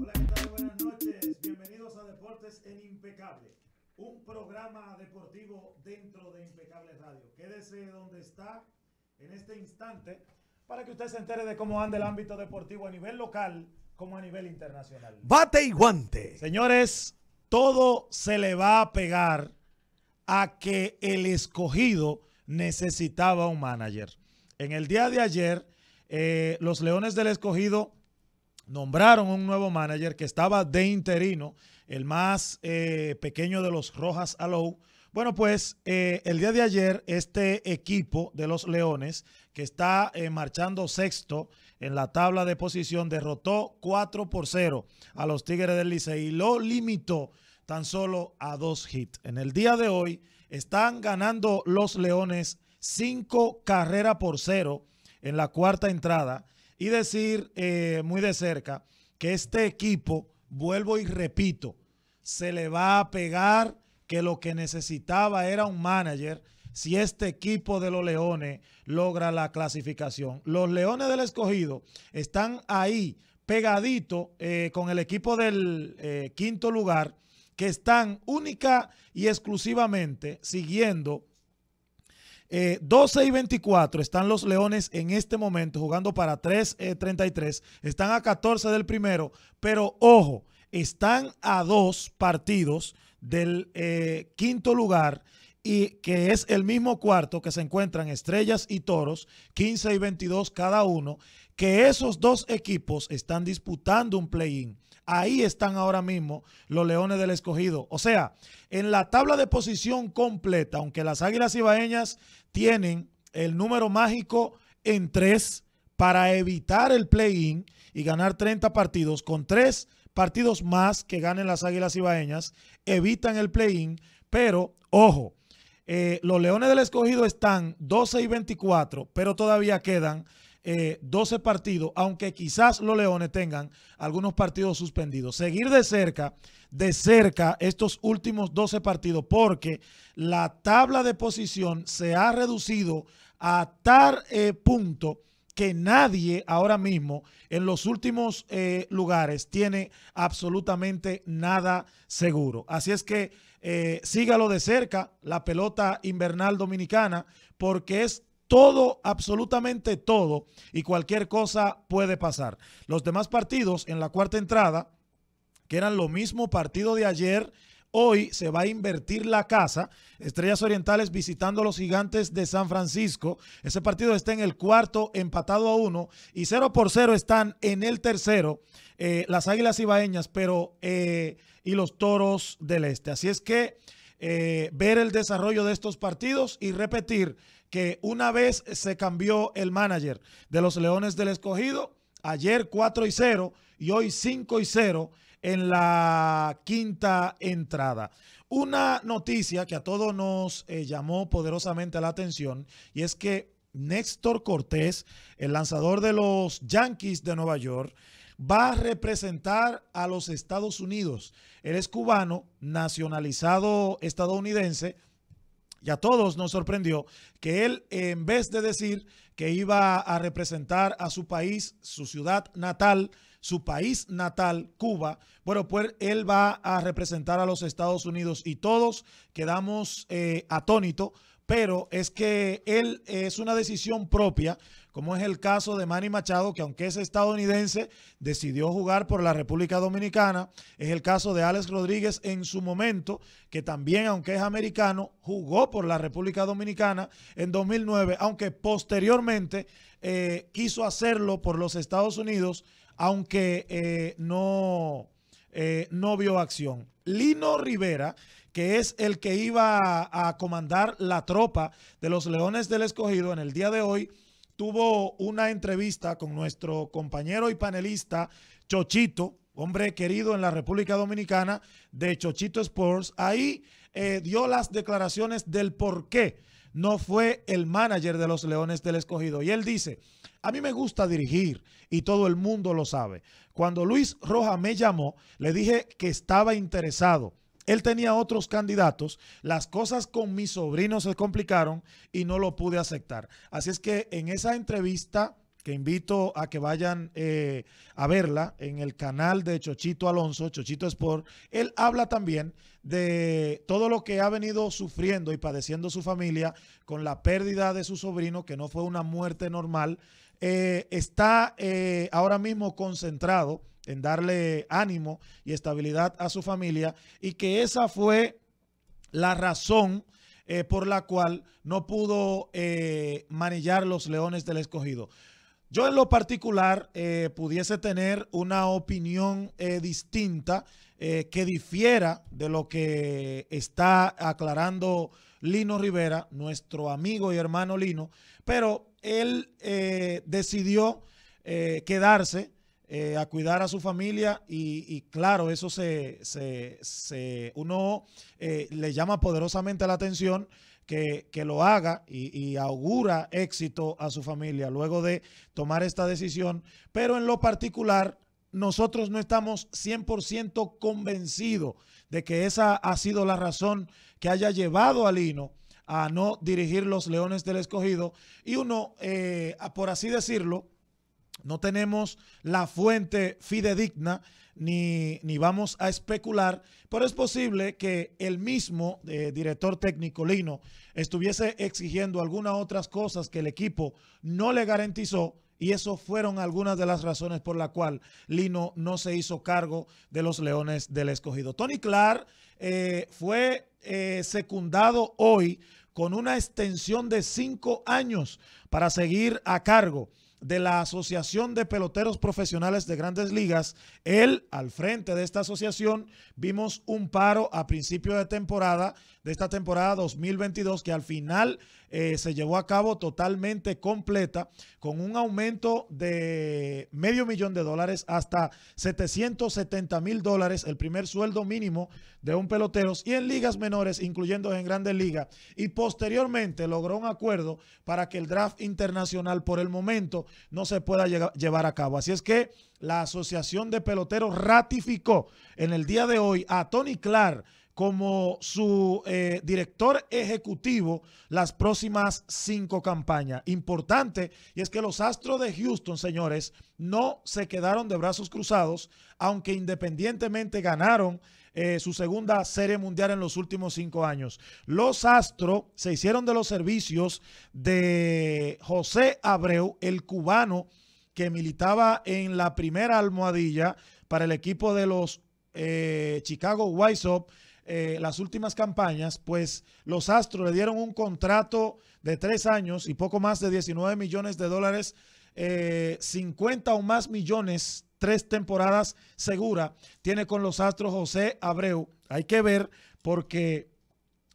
Hola, ¿qué tal? Buenas noches. Bienvenidos a Deportes en Impecable, un programa deportivo dentro de Impecable Radio. Quédese donde está en este instante para que usted se entere de cómo anda el ámbito deportivo a nivel local como a nivel internacional. Bate y guante. Señores, todo se le va a pegar a que el escogido necesitaba un manager. En el día de ayer, eh, los Leones del Escogido nombraron un nuevo manager que estaba de interino, el más eh, pequeño de los Rojas Alou. Bueno, pues eh, el día de ayer este equipo de los Leones, que está eh, marchando sexto en la tabla de posición, derrotó 4 por 0 a los Tigres del Licey y lo limitó tan solo a dos hits. En el día de hoy están ganando los Leones 5 carreras por 0 en la cuarta entrada y decir eh, muy de cerca que este equipo, vuelvo y repito, se le va a pegar que lo que necesitaba era un manager si este equipo de los Leones logra la clasificación. Los Leones del Escogido están ahí pegadito eh, con el equipo del eh, quinto lugar que están única y exclusivamente siguiendo eh, 12 y 24 están los Leones en este momento jugando para 3-33. Eh, están a 14 del primero, pero ojo, están a dos partidos del eh, quinto lugar y que es el mismo cuarto que se encuentran Estrellas y Toros, 15 y 22 cada uno, que esos dos equipos están disputando un play-in. Ahí están ahora mismo los Leones del Escogido. O sea, en la tabla de posición completa, aunque las Águilas Ibaeñas tienen el número mágico en tres para evitar el play-in y ganar 30 partidos, con tres partidos más que ganen las Águilas Ibaeñas, evitan el play-in, pero ojo, eh, los Leones del Escogido están 12 y 24, pero todavía quedan 12 eh, partidos, aunque quizás los Leones tengan algunos partidos suspendidos. Seguir de cerca, de cerca estos últimos 12 partidos, porque la tabla de posición se ha reducido a tal eh, punto que nadie ahora mismo en los últimos eh, lugares tiene absolutamente nada seguro. Así es que eh, sígalo de cerca, la pelota invernal dominicana, porque es todo, absolutamente todo, y cualquier cosa puede pasar. Los demás partidos en la cuarta entrada, que eran lo mismo partido de ayer, Hoy se va a invertir la casa. Estrellas Orientales visitando a los gigantes de San Francisco. Ese partido está en el cuarto, empatado a uno. Y cero por cero están en el tercero eh, las Águilas Ibaeñas pero, eh, y los Toros del Este. Así es que eh, ver el desarrollo de estos partidos y repetir que una vez se cambió el manager de los Leones del Escogido, ayer 4 y 0 y hoy 5 y 0 en la quinta entrada. Una noticia que a todos nos eh, llamó poderosamente la atención y es que Néstor Cortés, el lanzador de los Yankees de Nueva York, va a representar a los Estados Unidos. Él es cubano, nacionalizado estadounidense. Y a todos nos sorprendió que él, en vez de decir que iba a representar a su país, su ciudad natal, su país natal, Cuba. Bueno, pues él va a representar a los Estados Unidos y todos quedamos eh, atónitos, pero es que él es una decisión propia, como es el caso de Manny Machado, que aunque es estadounidense, decidió jugar por la República Dominicana. Es el caso de Alex Rodríguez en su momento, que también, aunque es americano, jugó por la República Dominicana en 2009, aunque posteriormente eh, quiso hacerlo por los Estados Unidos aunque eh, no, eh, no vio acción. Lino Rivera, que es el que iba a, comandar la tropa de los Leones del Escogido en el día de hoy, tuvo una entrevista con nuestro compañero y panelista Chochito, hombre querido en la República Dominicana de Chochito Sports. Ahí eh, dio las declaraciones del por qué no fue el manager de los Leones del Escogido. Y él dice, a mí me gusta dirigir y todo el mundo lo sabe. Cuando Luis Roja me llamó, le dije que estaba interesado. Él tenía otros candidatos, las cosas con mi sobrino se complicaron y no lo pude aceptar. Así es que en esa entrevista que invito a que vayan eh, a verla en el canal de Chochito Alonso, Chochito Sport, él habla también de todo lo que ha venido sufriendo y padeciendo su familia con la pérdida de su sobrino, que no fue una muerte normal, eh, está eh, ahora mismo concentrado en darle ánimo y estabilidad a su familia y que esa fue la razón eh, por la cual no pudo manillar los leones del escogido. Yo en lo particular eh, pudiese tener una opinión eh, distinta eh, que difiera de lo que está aclarando Lino Rivera, nuestro amigo y hermano Lino, pero él decidió quedarse a cuidar a su familia y, claro, eso se, se uno le llama poderosamente la atención que, lo haga y, augura éxito a su familia luego de tomar esta decisión, pero en lo particular nosotros no estamos 100% convencidos de que esa ha sido la razón que haya llevado a Lino a no dirigir los Leones del Escogido y uno, eh, por así decirlo, no tenemos la fuente fidedigna ni, vamos a especular, pero es posible que el mismo eh, director técnico Lino estuviese exigiendo algunas otras cosas que el equipo no le garantizó. Y eso fueron algunas de las razones por la cual Lino no se hizo cargo de los Leones del Escogido. Tony Clark eh, fue eh, secundado hoy con una extensión de cinco años para seguir a cargo de la Asociación de Peloteros Profesionales de Grandes Ligas. Él, al frente de esta asociación, vimos un paro a principio de temporada, de esta temporada 2022, que al final eh, se llevó a cabo totalmente completa, con un aumento de medio millón de dólares hasta 770 mil dólares, el primer sueldo mínimo de un pelotero y en ligas menores, incluyendo en grandes ligas, y posteriormente logró un acuerdo para que el draft internacional por el momento no se pueda llevar a cabo. Así es que la Asociación de Peloteros ratificó en el día de hoy a Tony Clark como su eh, director ejecutivo las próximas cinco campañas. Importante, y es que los Astros de Houston, señores, no se quedaron de brazos cruzados, aunque independientemente ganaron eh, su segunda serie mundial en los últimos cinco años. Los Astros se hicieron de los servicios de José Abreu, el cubano que militaba en la primera almohadilla para el equipo de los eh, Chicago White Sox. Eh, las últimas campañas, pues los Astros le dieron un contrato de tres años y poco más de 19 millones de dólares, 50 o más millones tres temporadas segura tiene con los Astros José Abreu. Hay que ver porque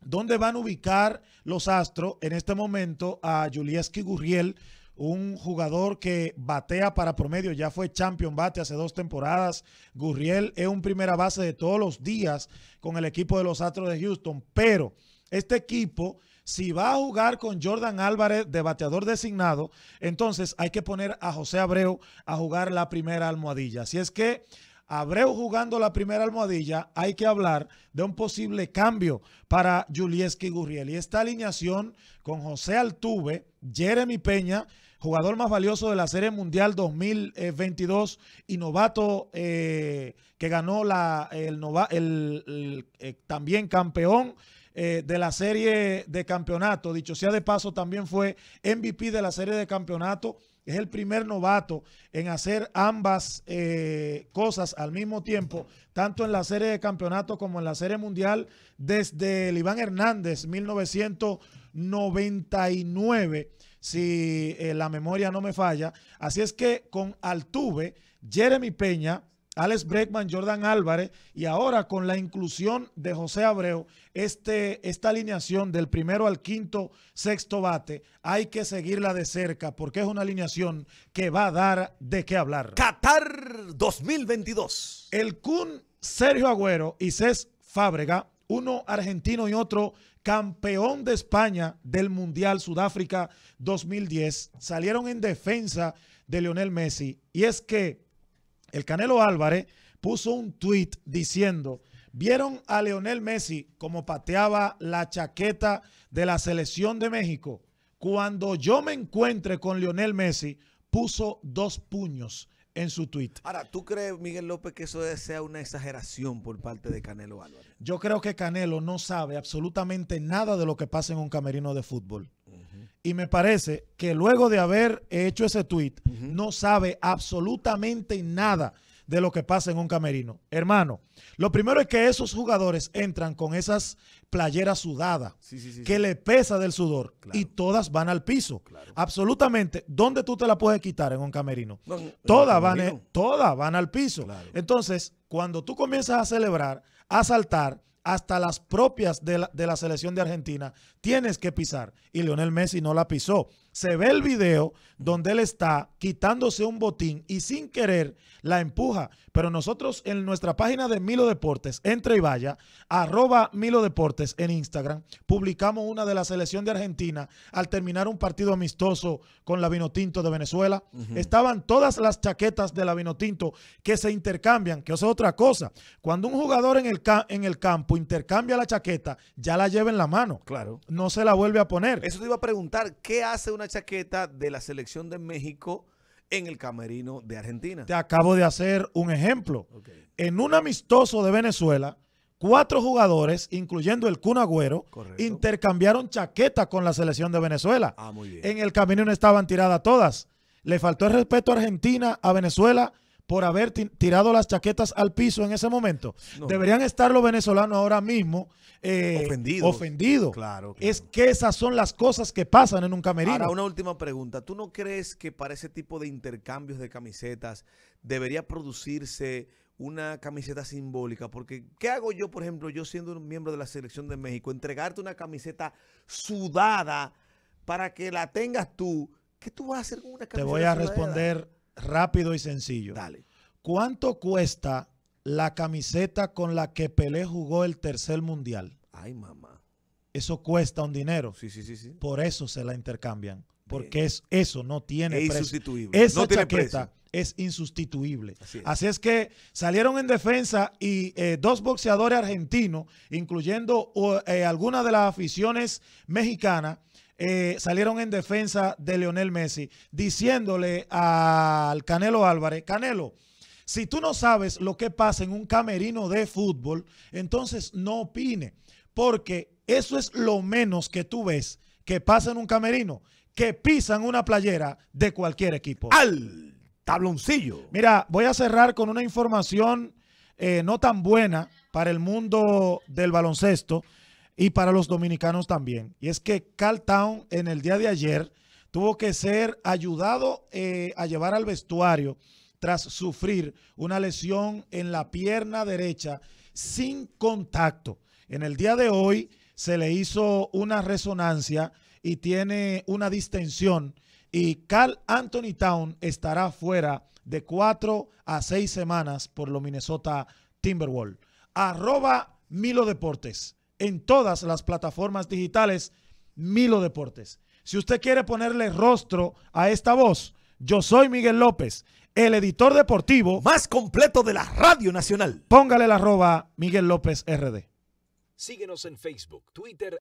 dónde van a ubicar los Astros en este momento a Julieski Gurriel, un jugador que batea para promedio, ya fue champion bate hace dos temporadas. Gurriel es un primera base de todos los días con el equipo de los Astros de Houston, pero este equipo si va a jugar con Jordan Álvarez de bateador designado, entonces hay que poner a José Abreu a jugar la primera almohadilla. Si es que Abreu jugando la primera almohadilla, hay que hablar de un posible cambio para Julieski Gurriel. Y esta alineación con José Altuve, Jeremy Peña, jugador más valioso de la Serie Mundial 2022 y novato eh, que ganó la, el, eh, también campeón eh, de la serie de campeonato. Dicho sea de paso, también fue MVP de la serie de campeonato. Es el primer novato en hacer ambas eh, cosas al mismo tiempo, tanto en la serie de campeonato como en la serie mundial, desde el Iván Hernández, 1999, si eh, la memoria no me falla. Así es que con Altuve, Jeremy Peña, Alex Breckman, Jordan Álvarez y ahora con la inclusión de José Abreu, este, esta alineación del primero al quinto, sexto bate, hay que seguirla de cerca porque es una alineación que va a dar de qué hablar. Qatar 2022. El Kun Sergio Agüero y Cés Fábrega, uno argentino y otro campeón de España del Mundial Sudáfrica 2010, salieron en defensa de Lionel Messi. Y es que el Canelo Álvarez puso un tweet diciendo, ¿vieron a Leonel Messi como pateaba la chaqueta de la selección de México? Cuando yo me encuentre con Leonel Messi, puso dos puños en su tweet. Ahora, ¿tú crees, Miguel López, que eso sea una exageración por parte de Canelo Álvarez? Yo creo que Canelo no sabe absolutamente nada de lo que pasa en un camerino de fútbol. Y me parece que luego de haber hecho ese tweet, no sabe absolutamente nada de lo que pasa en un camerino. Hermano, lo primero es que esos jugadores entran con esas playeras sudadas que le pesa del sudor y todas van al piso. Absolutamente. ¿Dónde tú te la puedes quitar en un camerino? todas, van, todas van al piso. Entonces, cuando tú comienzas a celebrar, a saltar, hasta las propias de la, de la selección de Argentina, tienes que pisar. Y Lionel Messi no la pisó se ve el video donde él está quitándose un botín y sin querer la empuja. Pero nosotros en nuestra página de Milo Deportes, entre y vaya, arroba Milo Deportes en Instagram, publicamos una de la selección de Argentina al terminar un partido amistoso con la Vinotinto de Venezuela. Estaban todas las chaquetas de la Vinotinto que se intercambian, que eso es otra cosa. Cuando un jugador en el, en el campo intercambia la chaqueta, ya la lleva en la mano. Claro. No se la vuelve a poner. Eso te iba a preguntar, ¿qué hace una chaqueta de la selección de México en el camerino de Argentina. Te acabo de hacer un ejemplo. En un amistoso de Venezuela, cuatro jugadores, incluyendo el Kun Agüero, intercambiaron chaqueta con la selección de Venezuela. Ah, en el camerino estaban tiradas todas. Le faltó el respeto a Argentina, a Venezuela por haber tirado las chaquetas al piso en ese momento. Deberían estar los venezolanos ahora mismo eh, ofendidos. Claro, Es que esas son las cosas que pasan en un camerino. Ahora, una última pregunta. ¿Tú no crees que para ese tipo de intercambios de camisetas debería producirse una camiseta simbólica? Porque, ¿qué hago yo, por ejemplo, yo siendo un miembro de la selección de México, entregarte una camiseta sudada para que la tengas tú? ¿Qué tú vas a hacer con una camiseta? Te voy a responder Rápido y sencillo. Dale. ¿Cuánto cuesta la camiseta con la que Pelé jugó el tercer mundial? Ay, mamá. Eso cuesta un dinero. Sí, sí, sí, sí. Por eso se la intercambian. Porque es, eso no tiene es Insustituible. Esa chaqueta es insustituible. Así es. que salieron en defensa y eh, dos boxeadores argentinos, incluyendo eh, algunas de las aficiones mexicanas, eh, salieron en defensa de Leonel Messi, diciéndole al Canelo Álvarez, Canelo, si tú no sabes lo que pasa en un camerino de fútbol, entonces no opine, porque eso es lo menos que tú ves que pasa en un camerino, que pisan una playera de cualquier equipo. Al tabloncillo. Mira, voy a cerrar con una información eh, no tan buena para el mundo del baloncesto y para los dominicanos también. Y es que Carl Town en el día de ayer tuvo que ser ayudado eh, a llevar al vestuario tras sufrir una lesión en la pierna derecha sin contacto. En el día de hoy se le hizo una resonancia y tiene una distensión y Carl Anthony Town estará fuera de cuatro a seis semanas por los Minnesota Timberwolves. Arroba Milo Deportes en todas las plataformas digitales Milo Deportes. Si usted quiere ponerle rostro a esta voz, yo soy Miguel López, el editor deportivo más completo de la Radio Nacional. Póngale la arroba Miguel López RD. Síguenos en Facebook, Twitter